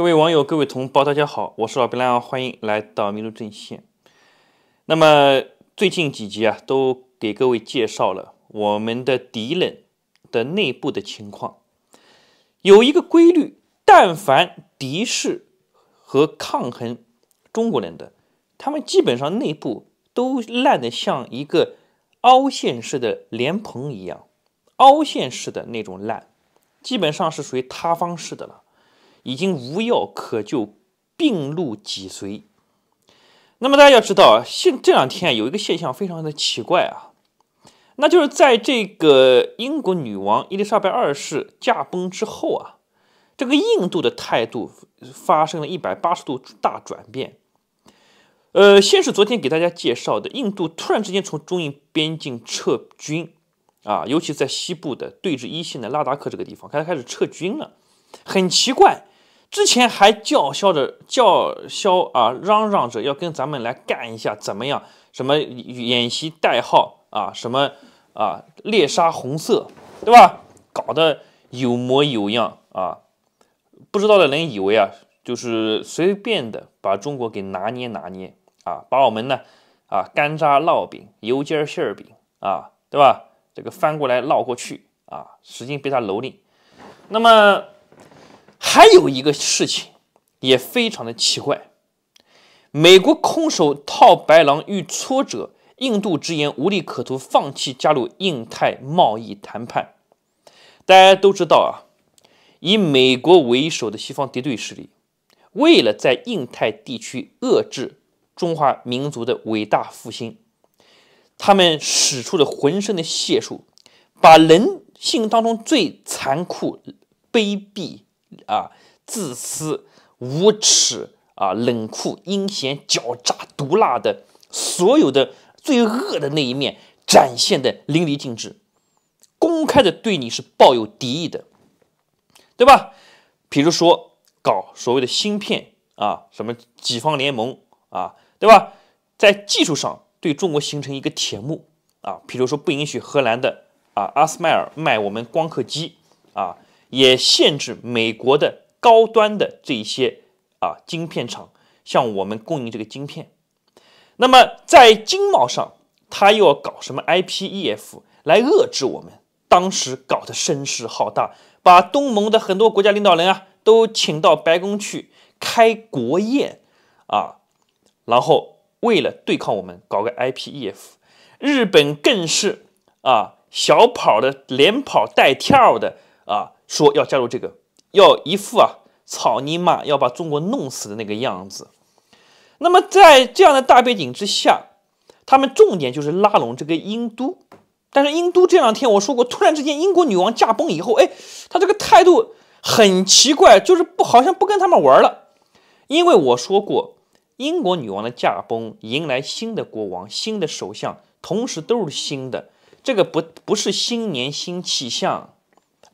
各位网友，各位同胞，大家好，我是老白羊，欢迎来到麋鹿阵线。那么最近几集啊，都给各位介绍了我们的敌人的内部的情况。有一个规律，但凡敌视和抗衡中国人的，他们基本上内部都烂的像一个凹陷式的莲蓬一样，凹陷式的那种烂，基本上是属于塌方式的了。已经无药可救，病入脊髓。那么大家要知道，现这两天有一个现象非常的奇怪啊，那就是在这个英国女王伊丽莎白二世驾崩之后啊，这个印度的态度发生了一百八十度大转变。呃，先是昨天给大家介绍的，印度突然之间从中印边境撤军啊，尤其在西部的对峙一线的拉达克这个地方，开始开始撤军了，很奇怪。之前还叫嚣着叫嚣啊，嚷嚷着要跟咱们来干一下，怎么样？什么演习代号啊？什么啊？猎杀红色，对吧？搞得有模有样啊！不知道的人以为啊，就是随便的把中国给拿捏拿捏啊，把我们呢啊干炸烙饼、油煎馅饼啊，对吧？这个翻过来烙过去啊，使劲被他蹂躏。那么。还有一个事情也非常的奇怪，美国空手套白狼遇挫折，印度直言无利可图，放弃加入印太贸易谈判。大家都知道啊，以美国为首的西方敌对势力，为了在印太地区遏制中华民族的伟大复兴，他们使出了浑身的解数，把人性当中最残酷、卑鄙。啊，自私、无耻啊，冷酷、阴险、狡诈、毒辣的，所有的最恶的那一面展现的淋漓尽致，公开的对你是抱有敌意的，对吧？比如说搞所谓的芯片啊，什么几方联盟啊，对吧？在技术上对中国形成一个铁幕啊，比如说不允许荷兰的啊阿斯麦尔卖我们光刻机啊。也限制美国的高端的这些啊晶片厂向我们供应这个晶片。那么在经贸上，他又要搞什么 IPEF 来遏制我们？当时搞得声势浩大，把东盟的很多国家领导人啊都请到白宫去开国宴啊。然后为了对抗我们，搞个 IPEF。日本更是啊小跑的，连跑带跳的啊。说要加入这个，要一副啊草泥马要把中国弄死的那个样子。那么在这样的大背景之下，他们重点就是拉拢这个英都。但是英都这两天我说过，突然之间英国女王驾崩以后，哎，他这个态度很奇怪，就是不好像不跟他们玩了。因为我说过，英国女王的驾崩迎来新的国王、新的首相，同时都是新的，这个不不是新年新气象。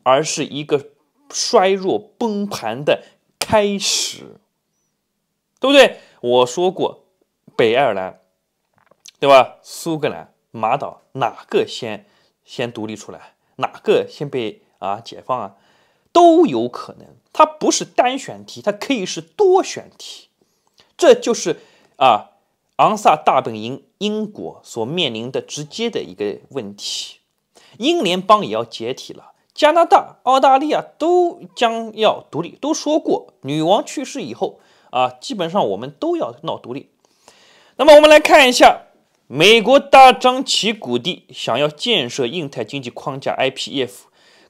而是一个衰弱崩盘的开始，对不对？我说过，北爱尔兰，对吧？苏格兰、马岛，哪个先先独立出来，哪个先被啊解放啊，都有可能。它不是单选题，它可以是多选题。这就是啊，昂萨大本营英国所面临的直接的一个问题，英联邦也要解体了。加拿大、澳大利亚都将要独立，都说过女王去世以后啊，基本上我们都要闹独立。那么我们来看一下，美国大张旗鼓地想要建设印太经济框架 （IPF），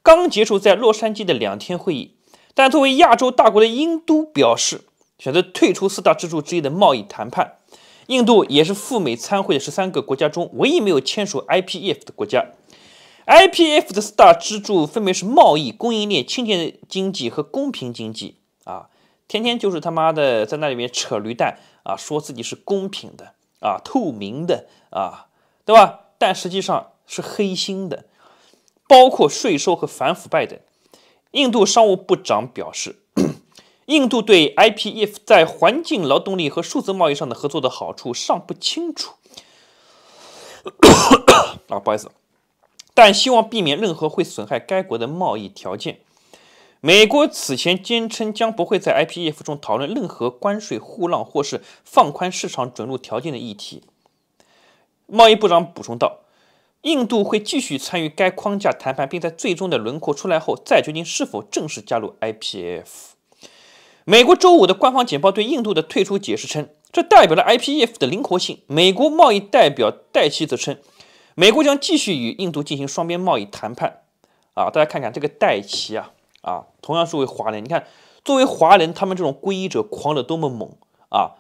刚结束在洛杉矶的两天会议，但作为亚洲大国的印度表示选择退出四大支柱之一的贸易谈判。印度也是赴美参会的十三个国家中唯一没有签署 IPF 的国家。IPF 的四大支柱分别是贸易、供应链、清洁经济和公平经济。啊，天天就是他妈的在那里面扯驴蛋啊，说自己是公平的啊、透明的啊，对吧？但实际上是黑心的，包括税收和反腐败的。印度商务部长表示，印度对 IPF 在环境、劳动力和数字贸易上的合作的好处尚不清楚。啊，不好意思。但希望避免任何会损害该国的贸易条件。美国此前坚称将不会在 IPF 中讨论任何关税互让或是放宽市场准入条件的议题。贸易部长补充道：“印度会继续参与该框架谈判，并在最终的轮廓出来后再决定是否正式加入 IPF。”美国周五的官方简报对印度的退出解释称：“这代表了 IPF 的灵活性。”美国贸易代表戴奇则称。美国将继续与印度进行双边贸易谈判，啊，大家看看这个戴奇啊，啊，同样是位华人，你看作为华人，他们这种皈依者狂的多么猛啊，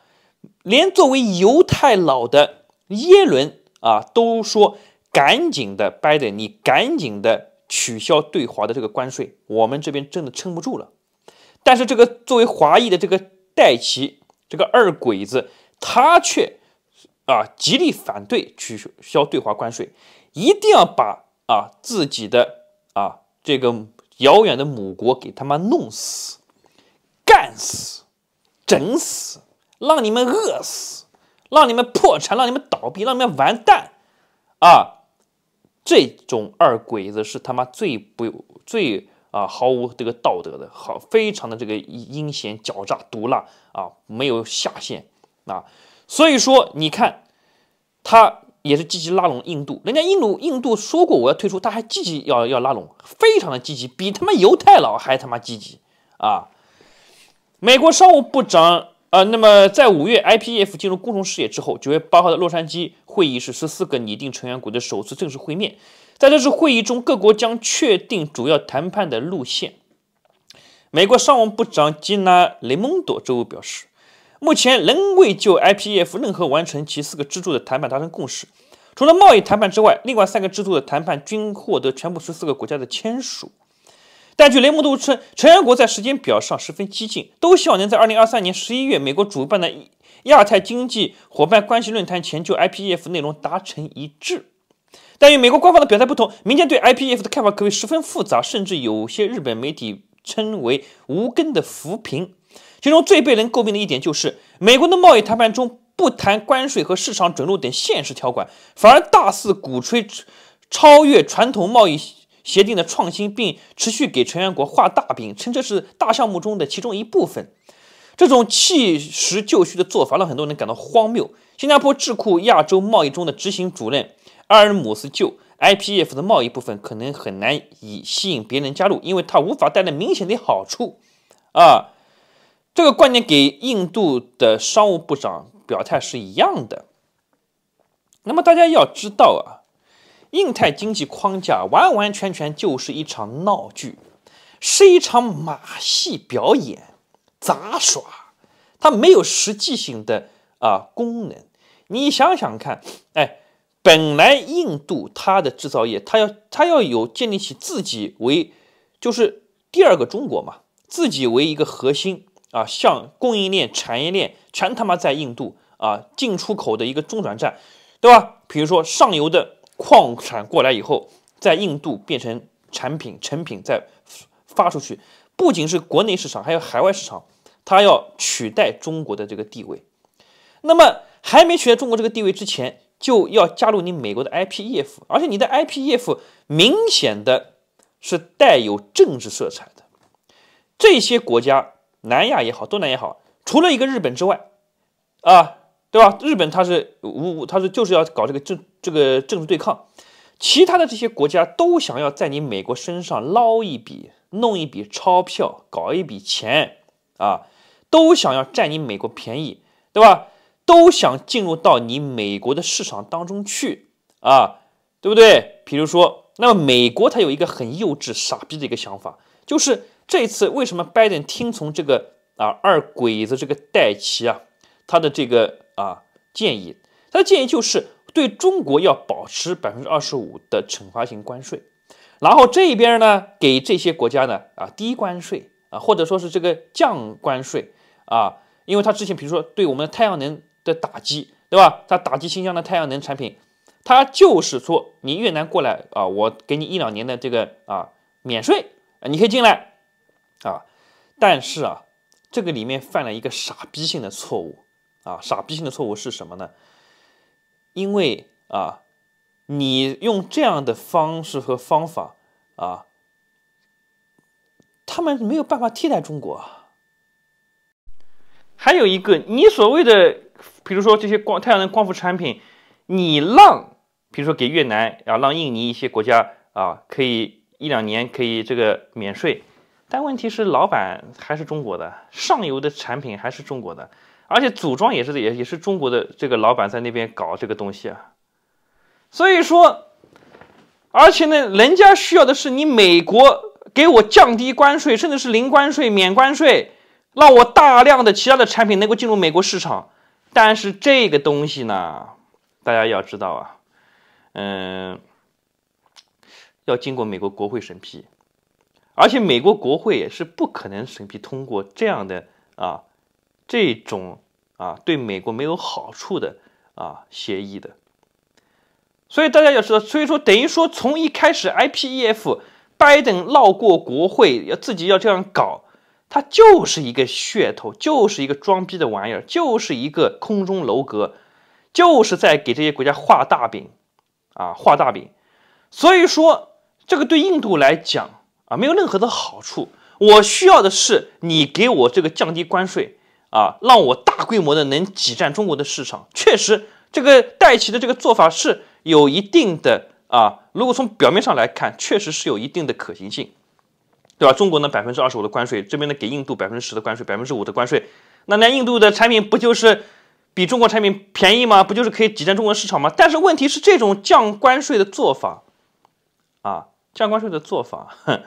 连作为犹太佬的耶伦啊都说赶紧的，拜登，你赶紧的取消对华的这个关税，我们这边真的撑不住了。但是这个作为华裔的这个戴奇，这个二鬼子，他却。啊！极力反对取消对华关税，一定要把啊自己的啊这个遥远的母国给他妈弄死、干死、整死，让你们饿死，让你们破产，让你们倒闭，让你们完蛋！啊，这种二鬼子是他妈最不最啊毫无这个道德的，好非常的这个阴险狡诈、毒辣啊，没有下限啊！所以说，你看，他也是积极拉拢印度。人家印度印度说过我要退出，他还积极要要拉拢，非常的积极，比他妈犹太佬还他妈积极啊！美国商务部长啊，那么在五月 i p f 进入公众视野之后，九月八号的洛杉矶会议是十四个拟定成员国的首次正式会面。在这次会议中，各国将确定主要谈判的路线。美国商务部长吉娜雷蒙多周五表示。目前仍未就 IPF 任何完成其四个支柱的谈判达成共识。除了贸易谈判之外，另外三个支柱的谈判均获得全部十四个国家的签署。但据雷蒙多称，成员国在时间表上十分激进，都希望能在2023年11月美国主办的亚太经济伙伴关系论坛前就 IPF 内容达成一致。但与美国官方的表态不同，民间对 IPF 的看法可谓十分复杂，甚至有些日本媒体称为“无根的浮萍”。其中最被人诟病的一点就是，美国的贸易谈判中不谈关税和市场准入等现实条款，反而大肆鼓吹超越传统贸易协定的创新，并持续给成员国画大饼，称这是大项目中的其中一部分。这种弃实就虚的做法让很多人感到荒谬。新加坡智库亚洲贸易中的执行主任阿尔姆斯就 I P F 的贸易部分可能很难以吸引别人加入，因为它无法带来明显的好处啊。这个观念给印度的商务部长表态是一样的。那么大家要知道啊，印太经济框架完完全全就是一场闹剧，是一场马戏表演、杂耍，它没有实际性的啊功能。你想想看，哎，本来印度它的制造业，它要它要有建立起自己为就是第二个中国嘛，自己为一个核心。啊，像供应链、产业链全他妈在印度啊，进出口的一个中转站，对吧？比如说上游的矿产过来以后，在印度变成产品、成品再发出去，不仅是国内市场，还有海外市场，它要取代中国的这个地位。那么还没取代中国这个地位之前，就要加入你美国的 IPF，而且你的 IPF 明显的是带有政治色彩的，这些国家。南亚也好，东南亚也好，除了一个日本之外，啊，对吧？日本它是无，它是就是要搞这个政这个政治对抗，其他的这些国家都想要在你美国身上捞一笔，弄一笔钞票，搞一笔钱，啊，都想要占你美国便宜，对吧？都想进入到你美国的市场当中去，啊，对不对？比如说，那么美国它有一个很幼稚傻逼的一个想法，就是。这次为什么拜登听从这个啊二鬼子这个戴奇啊他的这个啊建议？他的建议就是对中国要保持百分之二十五的惩罚性关税，然后这边呢给这些国家呢啊低关税啊或者说是这个降关税啊，因为他之前比如说对我们的太阳能的打击，对吧？他打击新疆的太阳能产品，他就是说你越南过来啊，我给你一两年的这个啊免税，你可以进来。啊，但是啊，这个里面犯了一个傻逼性的错误啊！傻逼性的错误是什么呢？因为啊，你用这样的方式和方法啊，他们没有办法替代中国。还有一个，你所谓的，比如说这些光太阳能光伏产品，你让，比如说给越南啊，让印尼一些国家啊，可以一两年可以这个免税。但问题是，老板还是中国的，上游的产品还是中国的，而且组装也是也也是中国的。这个老板在那边搞这个东西啊，所以说，而且呢，人家需要的是你美国给我降低关税，甚至是零关税、免关税，让我大量的其他的产品能够进入美国市场。但是这个东西呢，大家要知道啊，嗯，要经过美国国会审批。而且美国国会也是不可能审批通过这样的啊这种啊对美国没有好处的啊协议的，所以大家要知道，所以说等于说从一开始 IPEF 拜登绕过国会要自己要这样搞，他就是一个噱头，就是一个装逼的玩意儿，就是一个空中楼阁，就是在给这些国家画大饼啊画大饼。所以说这个对印度来讲。啊，没有任何的好处。我需要的是你给我这个降低关税，啊，让我大规模的能挤占中国的市场。确实，这个戴奇的这个做法是有一定的啊，如果从表面上来看，确实是有一定的可行性，对吧？中国呢百分之二十五的关税，这边呢给印度百分之十的关税，百分之五的关税，那那印度的产品不就是比中国产品便宜吗？不就是可以挤占中国市场吗？但是问题是，这种降关税的做法，啊，降关税的做法，哼。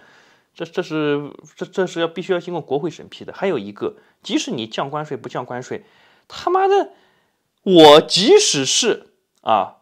这这是这这是要必须要经过国会审批的。还有一个，即使你降关税不降关税，他妈的，我即使是啊，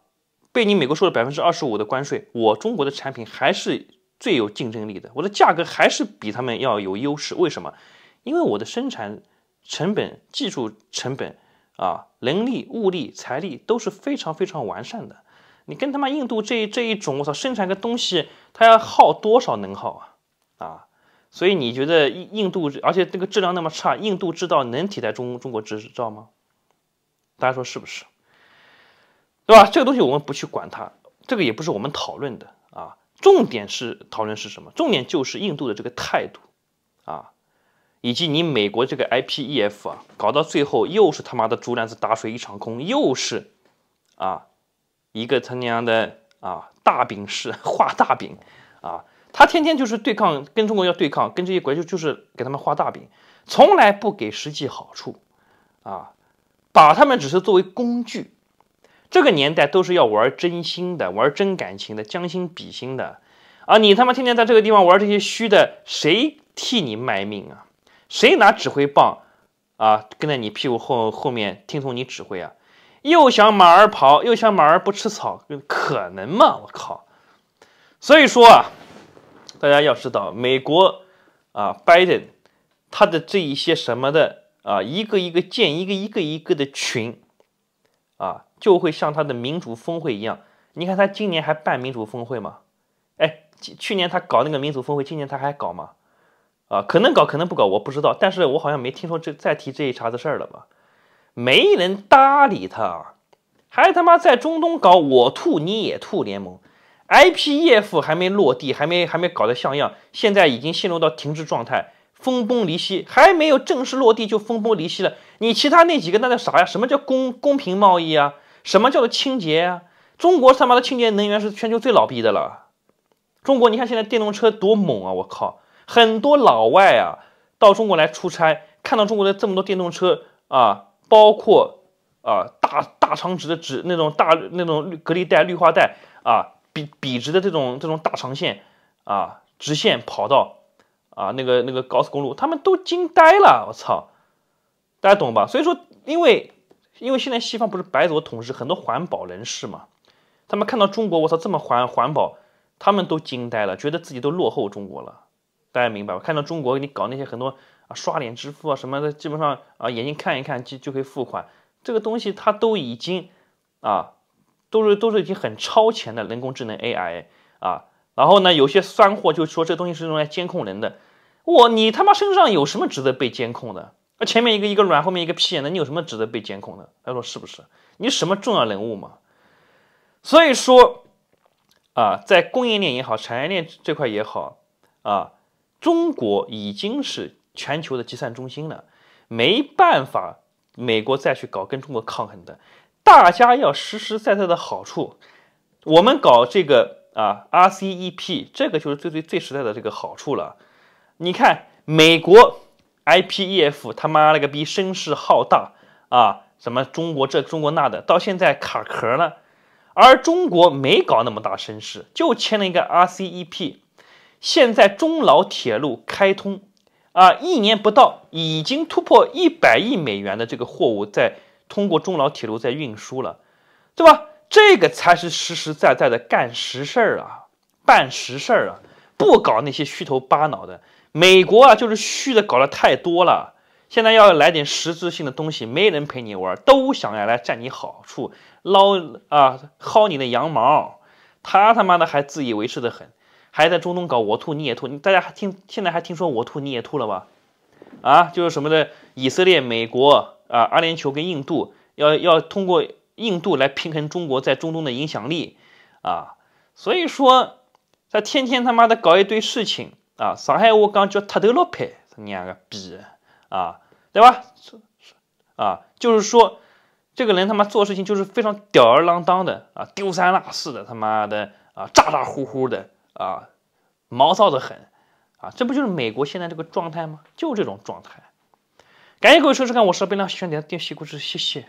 被你美国收了百分之二十五的关税，我中国的产品还是最有竞争力的，我的价格还是比他们要有优势。为什么？因为我的生产成本、技术成本啊，人力、物力、财力都是非常非常完善的。你跟他妈印度这这一种，我操，生产个东西，他要耗多少能耗啊？啊，所以你觉得印印度，而且那个质量那么差，印度制造能替代中中国制造吗？大家说是不是？对吧？这个东西我们不去管它，这个也不是我们讨论的啊。重点是讨论是什么？重点就是印度的这个态度啊，以及你美国这个 I P E F 啊，搞到最后又是他妈的竹篮子打水一场空，又是啊一个他娘的啊大饼式画大饼啊。他天天就是对抗，跟中国要对抗，跟这些国就就是给他们画大饼，从来不给实际好处，啊，把他们只是作为工具。这个年代都是要玩真心的，玩真感情的，将心比心的。啊，你他妈天天在这个地方玩这些虚的，谁替你卖命啊？谁拿指挥棒啊？跟在你屁股后后面听从你指挥啊？又想马儿跑，又想马儿不吃草，可能吗？我靠！所以说啊。大家要知道，美国啊，拜登他的这一些什么的啊，一个一个建，一个一个一个的群啊，就会像他的民主峰会一样。你看他今年还办民主峰会吗？哎，去年他搞那个民主峰会，今年他还搞吗？啊，可能搞，可能不搞，我不知道。但是我好像没听说这再提这一茬子事儿了吧？没人搭理他，还他妈在中东搞我吐你也吐联盟。IPEF 还没落地，还没还没搞得像样，现在已经陷入到停滞状态，分崩离析，还没有正式落地就分崩离析了。你其他那几个那叫啥呀？什么叫公公平贸易啊？什么叫做清洁啊？中国他妈的清洁能源是全球最老逼的了。中国，你看现在电动车多猛啊！我靠，很多老外啊到中国来出差，看到中国的这么多电动车啊，包括啊大大长直的直那种大那种隔离带绿化带啊。笔笔直的这种这种大长线，啊，直线跑道，啊，那个那个高速公路，他们都惊呆了。我操，大家懂吧？所以说，因为因为现在西方不是白左统治很多环保人士嘛，他们看到中国，我操这么环环保，他们都惊呆了，觉得自己都落后中国了。大家明白吧？看到中国你搞那些很多啊刷脸支付啊什么的，基本上啊眼睛看一看就就可以付款，这个东西它都已经啊。都是都是已经很超前的人工智能 AI 啊，然后呢，有些酸货就说这东西是用来监控人的，我你他妈身上有什么值得被监控的？那前面一个一个卵，后面一个屁眼的，你有什么值得被监控的？他说是不是？你什么重要人物嘛？所以说啊，在供应链也好，产业链这块也好啊，中国已经是全球的计算中心了，没办法，美国再去搞跟中国抗衡的。大家要实实在在的好处，我们搞这个啊，RCEP 这个就是最最最实在的这个好处了。你看，美国 IPEF 他妈了个逼声势浩大啊，什么中国这中国那的，到现在卡壳了。而中国没搞那么大声势，就签了一个 RCEP，现在中老铁路开通啊，一年不到已经突破一百亿美元的这个货物在。通过中老铁路在运输了，对吧？这个才是实实在在的干实事儿啊，办实事儿啊，不搞那些虚头巴脑的。美国啊，就是虚的，搞得太多了。现在要来点实质性的东西，没人陪你玩，都想要来占你好处，捞啊，薅你的羊毛。他他妈的还自以为是的很，还在中东搞我吐你也吐，大家还听现在还听说我吐你也吐了吧？啊，就是什么的以色列、美国。啊，阿联酋跟印度要要通过印度来平衡中国在中东的影响力，啊，所以说他天天他妈的搞一堆事情啊，上海我刚叫特德罗佩，他娘个逼啊，对吧？啊，就是说这个人他妈做事情就是非常吊儿郎当的啊，丢三落四的他妈的啊，咋咋呼呼的啊，毛躁的很啊，这不就是美国现在这个状态吗？就这种状态。感谢各位收看，我是贝拉，喜欢点电视故事，谢谢。